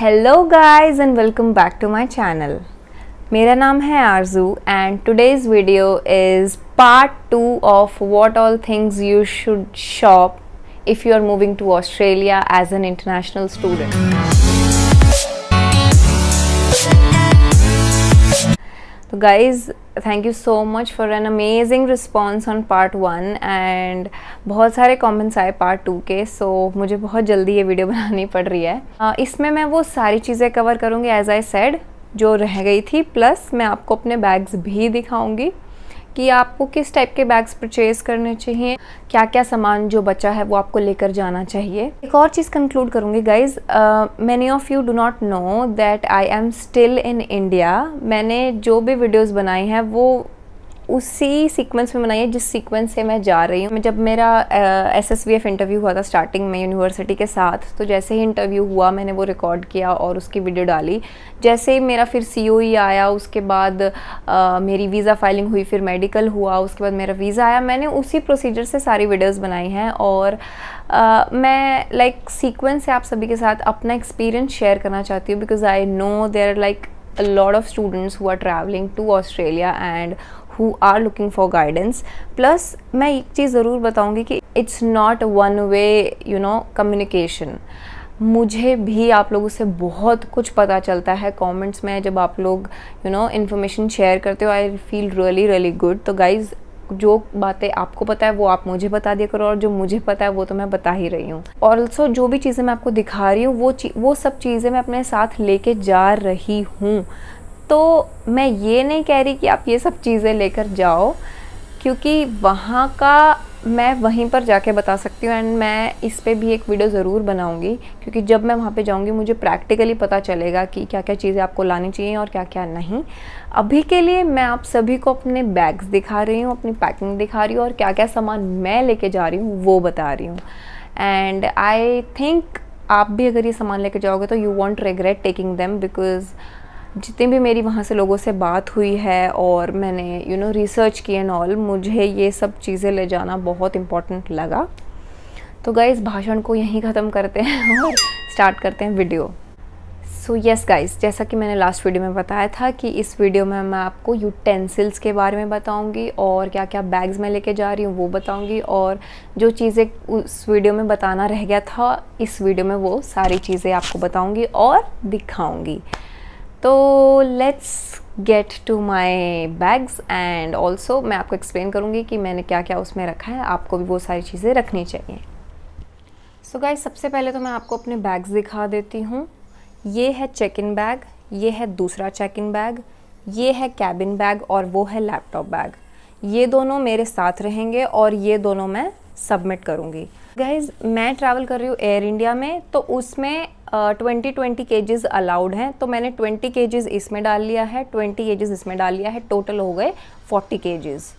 Hello guys and welcome back to my channel. Mera naam hai Arzu and today's video is part 2 of what all things you should shop if you are moving to Australia as an international student. तो guys thank you so much for an amazing response on part one and बहुत सारे comments आए part two के सो so मुझे बहुत जल्दी ये video बनानी पड़ रही है uh, इसमें मैं वो सारी चीज़ें कवर करूँगी एज आई सेड जो रह गई थी प्लस मैं आपको अपने बैग्स भी दिखाऊँगी कि आपको किस टाइप के बैग्स परचेज़ करने चाहिए क्या क्या सामान जो बचा है वो आपको लेकर जाना चाहिए एक और चीज़ कंक्लूड करूँगी guys many of you do not know that I am still in India मैंने जो भी वीडियोज़ बनाई हैं वो उसी सीक्वेंस में बनाई है जिस सीक्वेंस से मैं जा रही हूँ जब मेरा S S V F interview हुआ था स्टार्टिंग में यूनिवर्सिटी के साथ तो जैसे ही इंटरव्यू हुआ मैंने वो रिकॉर्ड किया और उसकी वीडियो डाली जैसे ही मेरा फिर सी ओ ई आया उसके बाद आ, मेरी वीज़ा फाइलिंग हुई फिर मेडिकल हुआ उसके बाद मेरा वीज़ा आया मैंने उसी प्रोसीजर से सारी वीडियोज़ बनाई हैं और आ, मैं लाइक like, सीक्वेंस से आप सभी के साथ अपना एक्सपीरियंस शेयर करना चाहती हूँ because I know there like a lot of students who are traveling to Australia and who are looking for guidance plus मैं एक चीज़ ज़रूर बताऊँगी कि it's not one way you know communication मुझे भी आप लोगों से बहुत कुछ पता चलता है कमेंट्स में जब आप लोग यू नो इन्फॉर्मेशन शेयर करते हो I feel really really good तो गाइज़ जो बातें आपको पता है वो आप मुझे बता दिया करो और जो मुझे पता है वो तो मैं बता ही रही हूँ और ऑल्सो जो भी चीज़ें मैं आपको दिखा रही हूँ वो वो सब चीज़ें मैं अपने साथ लेके जा रही हूँ तो मैं ये नहीं कह रही कि आप ये सब चीज़ें लेकर जाओ क्योंकि वहाँ का मैं वहीं पर जाके बता सकती हूँ एंड मैं इस पर भी एक वीडियो ज़रूर बनाऊँगी क्योंकि जब मैं वहाँ पे जाऊँगी मुझे प्रैक्टिकली पता चलेगा कि क्या क्या चीज़ें आपको लानी चाहिए और क्या क्या नहीं अभी के लिए मैं आप सभी को अपने बैग्स दिखा रही हूँ अपनी पैकिंग दिखा रही हूँ और क्या क्या सामान मैं लेके जा रही हूँ वो बता रही हूँ एंड आई थिंक आप भी अगर ये सामान लेके जाओगे तो you won't regret taking them because जितनी भी मेरी वहाँ से लोगों से बात हुई है और मैंने यू नो रिसर्च की एंड ऑल मुझे ये सब चीज़ें ले जाना बहुत इम्पोर्टेंट लगा तो गाइज़ भाषण को यहीं ख़त्म करते हैं और स्टार्ट करते हैं वीडियो सो यस गाइज जैसा कि मैंने लास्ट वीडियो में बताया था कि इस वीडियो में मैं आपको यूटेंसिल्स के बारे में बताऊंगी और क्या क्या बैग्स मैं लेके जा रही हूँ वो बताऊंगी और जो चीज़ें उस वीडियो में बताना रह गया था इस वीडियो में वो सारी चीज़ें आपको बताऊंगी और दिखाऊंगी तो let's get to my bags and also मैं आपको एक्सप्लेन करूँगी कि मैंने क्या क्या उसमें रखा है आपको भी वो सारी चीज़ें रखनी चाहिए सो so गाइज सबसे पहले तो मैं आपको अपने बैग्स दिखा देती हूँ ये है चेक इन बैग ये है दूसरा चेक इन बैग ये है कैबिन बैग और वो है लैपटॉप बैग ये दोनों मेरे साथ रहेंगे और ये दोनों मैं सबमिट करूँगी गाइज मैं ट्रैवल कर रही हूँ एयर इंडिया में तो उसमें ट्वेंटी ट्वेंटी केजेस अलाउड हैं तो मैंने ट्वेंटी केजेस इसमें डाल लिया है ट्वेंटी केजेस इसमें डाल लिया है टोटल हो गए फोर्टी केजेस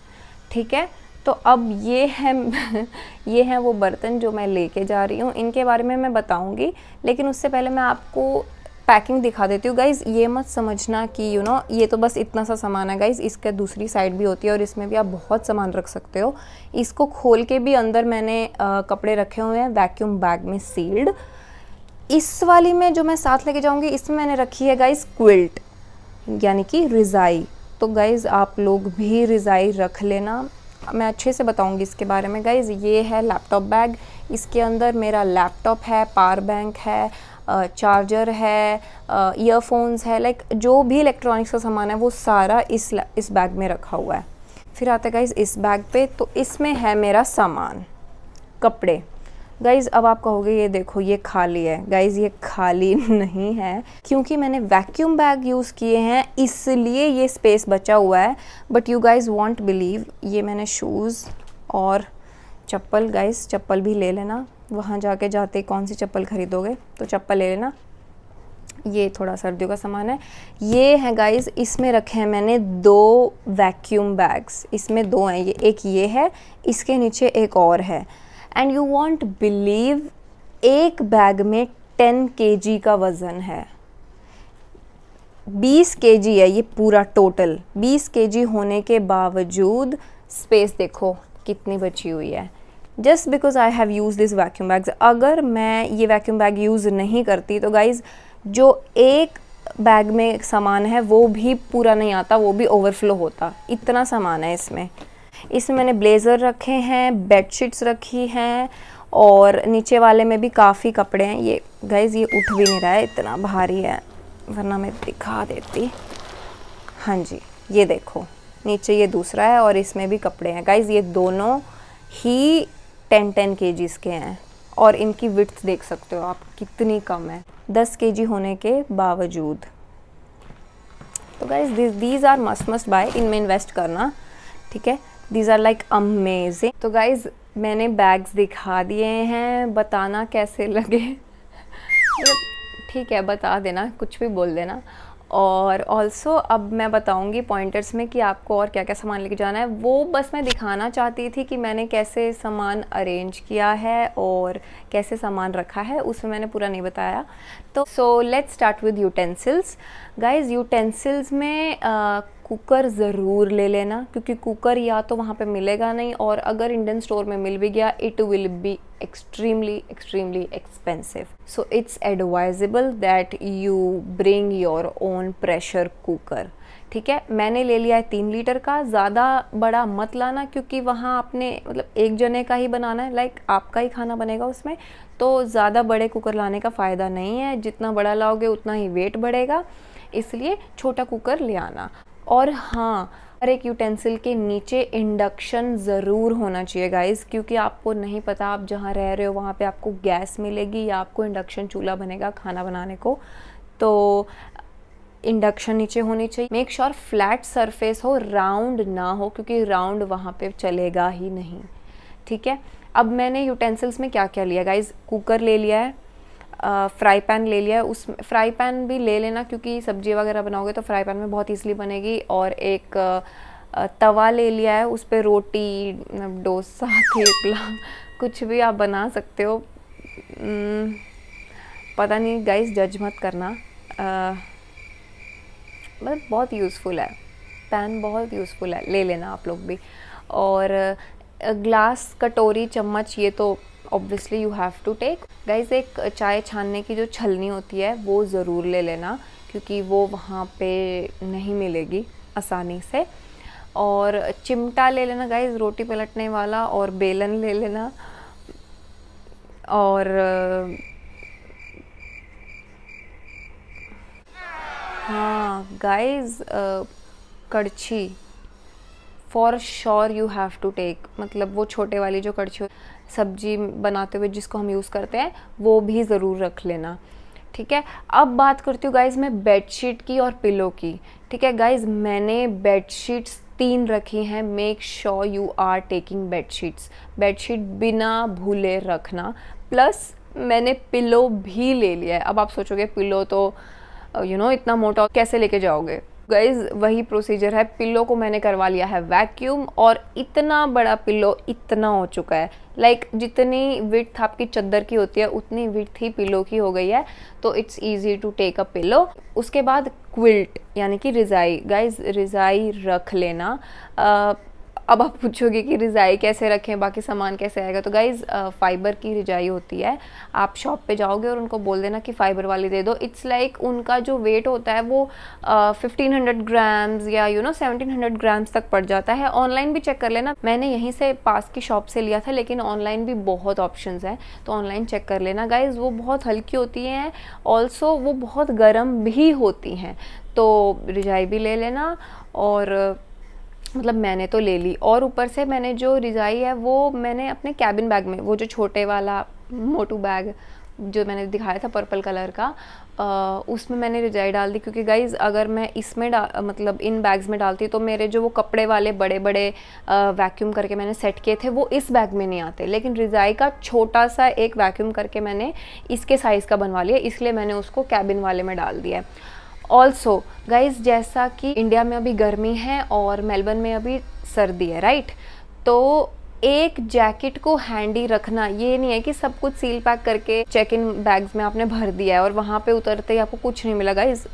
ठीक है तो अब ये है ये हैं वो बर्तन जो मैं लेके जा रही हूँ इनके बारे में मैं बताऊँगी लेकिन उससे पहले मैं आपको पैकिंग दिखा देती हूँ गाइज़ ये मत समझना कि यू you नो know, ये तो बस इतना सा सामान है गाइज़ इसके दूसरी साइड भी होती है और इसमें भी आप बहुत सामान रख सकते हो इसको खोल के भी अंदर मैंने आ, कपड़े रखे हुए हैं वैक्यूम बैग में सील्ड इस वाली में जो मैं साथ लेके जाऊंगी इसमें मैंने रखी है गाइज क्विल्ट यानी कि रिज़ाई तो गाइज़ आप लोग भी रिज़ाई रख लेना मैं अच्छे से बताऊंगी इसके बारे में गाइज़ ये है लैपटॉप बैग इसके अंदर मेरा लैपटॉप है पावर बैंक है चार्जर है ईयरफोन्स है लाइक जो भी इलेक्ट्रॉनिक्स का सामान है वो सारा इस इस बैग में रखा हुआ है फिर आता है गाइज़ इस बैग पे तो इसमें है मेरा सामान कपड़े गाइज़ अब आप कहोगे ये देखो ये खाली है गाइज़ ये खाली नहीं है क्योंकि मैंने वैक्यूम बैग यूज़ किए हैं इसलिए ये स्पेस बचा हुआ है but you guys won't believe ये मैंने शूज़ और चप्पल गाइज़ चप्पल भी ले लेना वहाँ जाके जाते कौन सी चप्पल खरीदोगे तो चप्पल ले लेना ये थोड़ा सर्दियों का सामान है ये है गाइज़ इसमें रखे हैं मैंने दो वैक्यूम बैग्स इसमें दो हैं ये एक ये है इसके नीचे एक और है एंड यू वॉन्ट बिलीव एक बैग में टेन के जी का वज़न है बीस के जी है ये पूरा टोटल बीस के जी होने के बावजूद स्पेस देखो कितनी बची हुई है just because I have use this vacuum bags अगर मैं ये वैक्यूम बैग यूज़ नहीं करती तो गाइज़ जो एक बैग में सामान है वो भी पूरा नहीं आता वो भी ओवरफ्लो होता इतना सामान है इसमें इसमें मैंने ब्लेज़र रखे हैं बेडशीट्स रखी हैं और नीचे वाले में भी काफ़ी कपड़े हैं ये गैज़ ये उठ भी नहीं रहा है इतना भारी है वरना मैं दिखा देती हाँ जी ये देखो नीचे ये दूसरा है और इसमें भी कपड़े हैं गाइज ये दोनों ही टेन टेन के के हैं और इनकी विथ देख सकते हो आप कितनी कम है दस के होने के बावजूद तो guys these are must must buy इनमें इन्वेस्ट करना ठीक है दीज आर लाइक अमेजिंग तो गाइज मैंने बैग्स दिखा दिए हैं बताना कैसे लगे मतलब ठीक है बता देना कुछ भी बोल देना और ऑल्सो अब मैं बताऊंगी पॉइंटर्स में कि आपको और क्या क्या सामान लेके जाना है वो बस मैं दिखाना चाहती थी कि मैंने कैसे सामान अरेंज किया है और कैसे सामान रखा है उसमें मैंने पूरा नहीं बताया तो so let start with utensils guys utensils में कुकर ज़रूर ले लेना क्योंकि कुकर या तो वहाँ पे मिलेगा नहीं और अगर इंडियन स्टोर में मिल भी गया it will be extremely extremely expensive so it's advisable that you bring your own pressure cooker ठीक है मैंने ले लिया है तीन लीटर का ज़्यादा बड़ा मत लाना क्योंकि वहाँ आपने मतलब एक जने का ही बनाना है लाइक आपका ही खाना बनेगा उसमें तो ज़्यादा बड़े कुकर लाने का फ़ायदा नहीं है जितना बड़ा लाओगे उतना ही वेट बढ़ेगा इसलिए छोटा कुकर ले आना और हाँ हर एक यूटेंसिल के नीचे इंडक्शन ज़रूर होना चाहिए गाइस क्योंकि आपको नहीं पता आप जहाँ रह रहे हो वहाँ पे आपको गैस मिलेगी या आपको इंडक्शन चूल्हा बनेगा खाना बनाने को तो इंडक्शन नीचे होनी चाहिए मेक श्योर फ्लैट सरफेस हो राउंड ना हो क्योंकि राउंड वहाँ पे चलेगा ही नहीं ठीक है अब मैंने यूटेंसिल्स में क्या क्या लिया गाइज कुकर ले लिया है फ्राई पैन ले लिया है उस फ्राई पैन भी ले लेना क्योंकि सब्जी वगैरह बनाओगे तो फ्राई पैन में बहुत ईजिली बनेगी और एक तवा ले लिया है उस पर रोटी डोसा थेपला कुछ भी आप बना सकते हो पता नहीं गाइज जज मत करना मतलब बहुत यूज़फुल है पैन बहुत यूज़फुल है ले लेना आप लोग भी और ग्लास कटोरी चम्मच ये तो obviously you have to take guys एक चाय छानने की जो छलनी होती है वो ज़रूर ले लेना क्योंकि वो वहाँ पे नहीं मिलेगी आसानी से और चिमटा ले लेना गाइज रोटी पलटने वाला और बेलन ले लेना और हाँ गाइज कड़छी for sure you have to take मतलब वो छोटे वाली जो कड़छी सब्जी बनाते हुए जिसको हम यूज़ करते हैं वो भी ज़रूर रख लेना ठीक है अब बात करती हूँ गाइज़ मैं बेडशीट की और पिलो की ठीक है गाइज़ मैंने बेडशीट्स तीन रखी हैं make sure you are taking bedsheets bedsheet बिना भूले रखना प्लस मैंने पिलो भी ले लिया है अब आप सोचोगे पिलो तो you uh, you know know, इतना मोटा कैसे लेके जाओगे गाइज वही प्रोसीजर है पिल्लो को मैंने करवा लिया है वैक्यूम और इतना बड़ा पिल्लो इतना हो चुका है लाइक like, जितनी विथ आपकी चद्दर की होती है उतनी विथ ही पिल्लो की हो गई है तो it's easy to take a pillow उसके बाद क्विल्ट यानी कि रिज़ाई गाइज रिज़ाई रख लेना uh, अब आप पूछोगे कि रिजाई कैसे रखें बाकी सामान कैसे आएगा तो गाइज़ फ़ाइबर की रिजाई होती है आप शॉप पे जाओगे और उनको बोल देना कि फ़ाइबर वाली दे दो इट्स लाइक like उनका जो वेट होता है वो फिफ्टीन हंड्रेड ग्राम्स या you know seventeen hundred grams तक पड़ जाता है ऑनलाइन भी चेक कर लेना मैंने यहीं से पास की शॉप से लिया था लेकिन ऑनलाइन भी बहुत ऑप्शन है तो ऑनलाइन चेक कर लेना गाइज़ वो बहुत हल्की होती हैं ऑल्सो वो बहुत गर्म भी होती हैं तो रजाई भी ले लेना और मतलब मैंने तो ले ली और ऊपर से मैंने जो रिजाई है वो मैंने अपने कैबिन बैग में वो जो छोटे वाला मोटू बैग जो मैंने दिखाया था पर्पल कलर का उसमें मैंने रिजाई डाल दी क्योंकि गाइज अगर मैं इसमें मतलब इन बैग्स में डालती तो मेरे जो वो कपड़े वाले बड़े बड़े वैक्यूम करके मैंने सेट किए थे वो इस बैग में नहीं आते लेकिन रिजाई का छोटा सा एक वैक्यूम करके मैंने इसके साइज़ का बनवा लिया इसलिए मैंने उसको कैबिन वाले में डाल दिया है ऑल्सो गाइज जैसा कि इंडिया में अभी गर्मी है और मेलबर्न में अभी सर्दी है राइट तो एक जैकेट को हैंडी रखना ये नहीं है कि सब कुछ सील पैक करके चेक इन बैग्स में आपने भर दिया है और वहाँ पे उतरते ही आपको कुछ नहीं मिला guys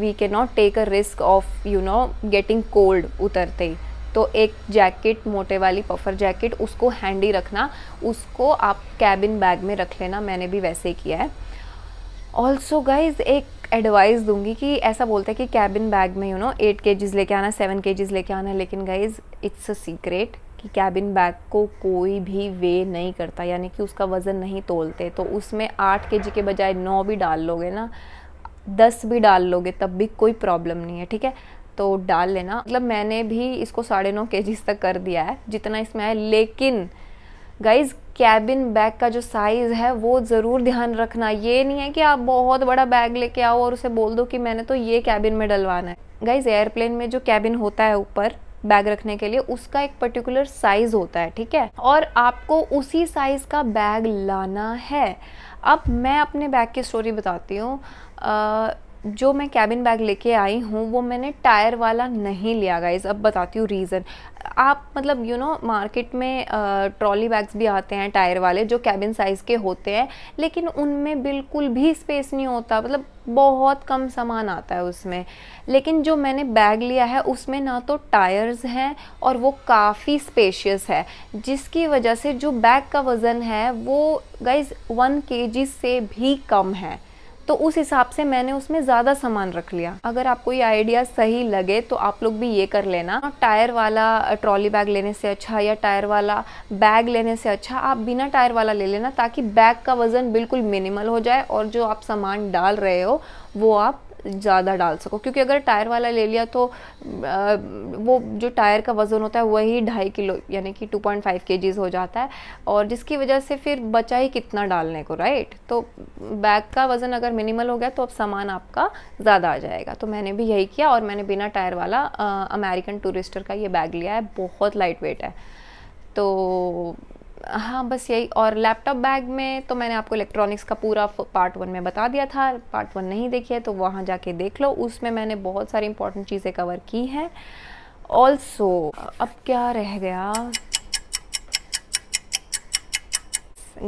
we can not take a risk of you know getting cold उतरते ही तो एक जैकेट मोटे वाली पफर जैकेट उसको हैंडी रखना उसको आप कैबिन बैग में रख लेना मैंने भी वैसे किया है ऑल्सो गाइज एक एडवाइस दूंगी कि ऐसा बोलते हैं कि कैबिन बैग में you know eight K Gs लेके आना सेवन के जीज लेके आना लेकिन गाइज इट्स अ सीक्रेट कि कैबिन बैग को कोई भी वे नहीं करता यानी कि उसका वज़न नहीं तोलते तो उसमें आठ के जी के बजाय नौ भी डाल लोगे ना दस भी डाल लोगे तब भी कोई प्रॉब्लम नहीं है ठीक है तो डाल लेना मतलब मैंने भी इसको साढ़े नौ के तक कर दिया है जितना इसमें आए लेकिन गाइज कैबिन बैग का जो साइज़ है वो ज़रूर ध्यान रखना ये नहीं है कि आप बहुत बड़ा बैग लेके आओ और उसे बोल दो कि मैंने तो ये कैबिन में डलवाना है गाइज एयरप्लेन में जो कैबिन होता है ऊपर बैग रखने के लिए उसका एक पर्टिकुलर साइज होता है ठीक है और आपको उसी साइज का बैग लाना है अब मैं अपने बैग की स्टोरी बताती हूँ जो मैं कैबिन बैग लेके आई हूँ वो मैंने टायर वाला नहीं लिया गाइज अब बताती हूँ रीज़न आप मतलब यू नो मार्केट में ट्रॉली बैग्स भी आते हैं टायर वाले जो कैबिन साइज़ के होते हैं लेकिन उनमें बिल्कुल भी स्पेस नहीं होता मतलब बहुत कम सामान आता है उसमें लेकिन जो मैंने बैग लिया है उसमें ना तो टायर्स हैं और वो काफ़ी स्पेशियस है जिसकी वजह से जो बैग का वज़न है वो गाइज़ वन के से भी कम है तो उस हिसाब से मैंने उसमें ज़्यादा सामान रख लिया अगर आपको ये आइडिया सही लगे तो आप लोग भी ये कर लेना टायर वाला ट्रॉली बैग लेने से अच्छा या टायर वाला बैग लेने से अच्छा आप बिना टायर वाला ले लेना ताकि बैग का वज़न बिल्कुल मिनिमल हो जाए और जो आप सामान डाल रहे हो वो आप ज़्यादा डाल सको क्योंकि अगर टायर वाला ले लिया तो वो जो टायर का वज़न होता है वही ढाई किलो यानी कि टू पॉइंट फाइव के हो जाता है और जिसकी वजह से फिर बचा ही कितना डालने को राइट तो बैग का वज़न अगर मिनिमल हो गया तो अब सामान आपका ज़्यादा आ जाएगा तो मैंने भी यही किया और मैंने बिना टायर वाला अमेरिकन टूरिस्टर का ये बैग लिया है बहुत लाइट वेट है तो हाँ बस यही और लैपटॉप बैग में तो मैंने आपको इलेक्ट्रॉनिक्स का पूरा पार्ट वन में बता दिया था पार्ट वन नहीं देखी है तो वहाँ जाके देख लो उसमें मैंने बहुत सारी इंपॉर्टेंट चीज़ें कवर की हैं ऑल्सो अब क्या रह गया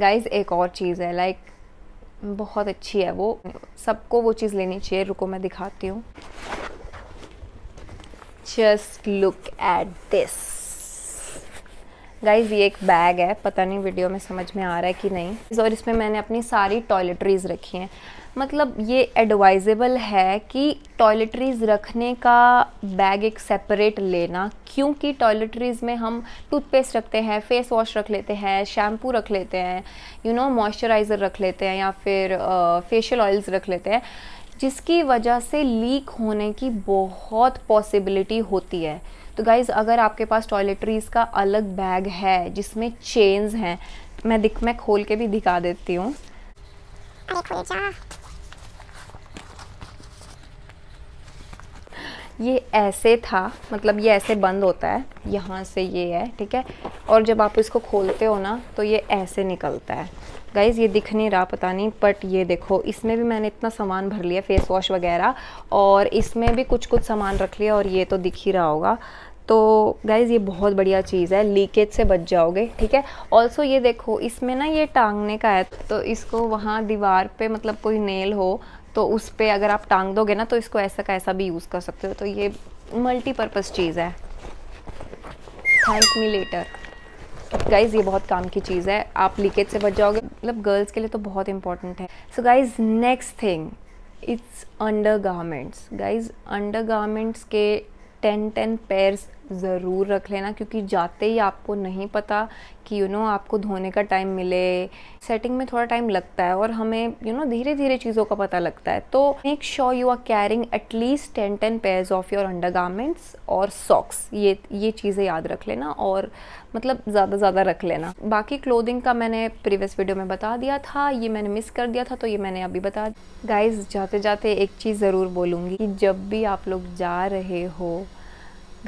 गाइज एक और चीज़ है लाइक बहुत अच्छी है वो सबको वो चीज़ लेनी चाहिए रुको मैं दिखाती हूँ just look at this guys ये एक बैग है पता नहीं वीडियो में समझ में आ रहा है कि नहीं और इसमें मैंने अपनी सारी टॉयलेटरीज़ रखी हैं मतलब ये एडवाइजेबल है कि टॉयलेटरीज़ रखने का बैग एक सेपरेट लेना क्योंकि टॉयलेटरीज़ में हम टूथपेस्ट रखते हैं फेस वॉश रख लेते हैं शैम्पू रख लेते हैं यू नो मॉइस्चराइज़र रख लेते हैं या फिर फेशियल ऑयल्स रख लेते हैं जिसकी वजह से लीक होने की बहुत पॉसिबिलिटी होती है तो गाइज़ अगर आपके पास टॉयलेटरीज़ का अलग बैग है जिसमें चेन्स हैं मैं दिख मैं खोल के भी दिखा देती हूँ ये ऐसे था मतलब ये ऐसे बंद होता है यहाँ से ये है ठीक है और जब आप इसको खोलते हो ना तो ये ऐसे निकलता है गाइज़ ये दिख नहीं रहा पता नहीं बट ये देखो इसमें भी मैंने इतना सामान भर लिया फेस वॉश वगैरह और इसमें भी कुछ कुछ सामान रख लिया और ये तो दिख ही रहा होगा तो गाइज़ ये बहुत बढ़िया चीज़ है लीकेज से बच जाओगे ठीक है ऑल्सो ये देखो इसमें ना ये टांगने का है तो इसको वहाँ दीवार पे मतलब कोई नेल हो तो उस पर अगर आप टांग दोगे ना तो इसको ऐसा का ऐसा भी यूज़ कर सकते हो तो ये मल्टीपर्पज़ चीज़ है थैंक मी लेटर गाइज़ ये बहुत काम की चीज़ है आप लीकेज से बच जाओगे मतलब गर्ल्स के लिए तो बहुत इंपॉर्टेंट है so guys next thing it's undergarments guys undergarments के टेन टेन पेयर्स ज़रूर रख लेना क्योंकि जाते ही आपको नहीं पता कि यू you नो know, आपको धोने का टाइम मिले सेटिंग में थोड़ा टाइम लगता है और हमें यू नो धीरे धीरे चीज़ों का पता लगता है तो make sure you are carrying at least ten ten pairs of your under और सॉक्स ये ये चीज़ें याद रख लेना और मतलब ज़्यादा ज़्यादा रख लेना बाकी क्लोदिंग का मैंने प्रीवियस वीडियो में बता दिया था ये मैंने मिस कर दिया था तो ये मैंने अभी बता गाइज जाते जाते एक चीज़ ज़रूर बोलूँगी कि जब भी आप लोग जा रहे हो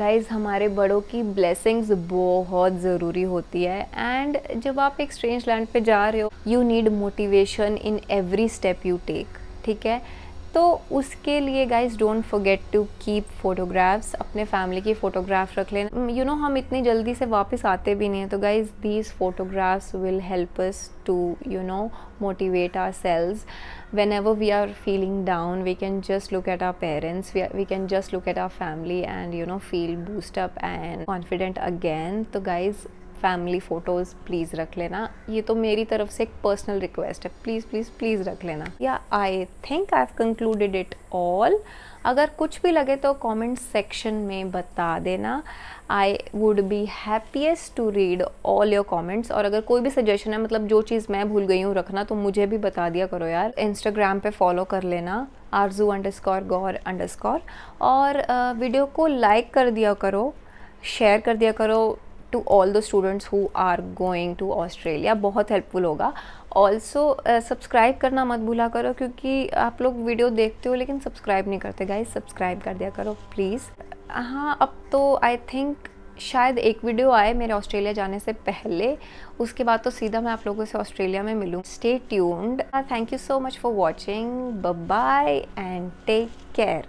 गाइज हमारे बड़ों की ब्लेसिंग्स बहुत ज़रूरी होती है एंड जब आप एक स्ट्रेंज लैंड पे जा रहे हो you need motivation in every step you take ठीक है तो उसके लिए guys don't forget to keep photographs अपने फैमिली की फ़ोटोग्राफ रख लेना you mm, you know know, हम इतनी जल्दी से वापस आते भी नहीं हैं तो guys these photographs will help us to you know motivate ourselves whenever we are feeling down we can just look at our parents we can just look at our family and you know feel boost up and confident again तो guys family photos please रख लेना ये तो मेरी तरफ से एक personal request है प्लीज़ प्लीज़ प्लीज़ रख लेना या I think I have concluded it all अगर कुछ भी लगे तो कमेंट सेक्शन में बता देना I would be happiest to read all your comments और अगर कोई भी सजेशन है मतलब जो चीज़ मैं भूल गई हूँ रखना तो मुझे भी बता दिया करो यार इंस्टाग्राम पे फॉलो कर लेना Arzoo underscore Gaur underscore और वीडियो को लाइक कर दिया करो शेयर कर दिया करो to all the students who are going to Australia बहुत हेल्पफुल होगा ऑल्सो सब्सक्राइब करना मत भूला करो क्योंकि आप लोग वीडियो देखते हो लेकिन सब्सक्राइब नहीं करते गाइज सब्सक्राइब कर दिया करो प्लीज़ हाँ अब तो आई थिंक शायद एक वीडियो आए मेरे ऑस्ट्रेलिया जाने से पहले उसके बाद तो सीधा मैं आप लोगों से ऑस्ट्रेलिया में मिलूँ stay tuned thank you so much for watching bye and take care